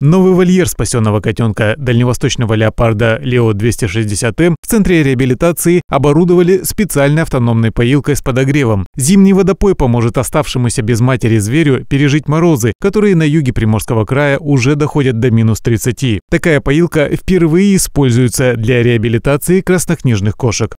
Новый вольер спасенного котенка дальневосточного леопарда Лео 260М в центре реабилитации оборудовали специальной автономной поилкой с подогревом. Зимний водопой поможет оставшемуся без матери зверю пережить морозы, которые на юге Приморского края уже доходят до минус 30. Такая поилка впервые используется для реабилитации краснокнижных кошек.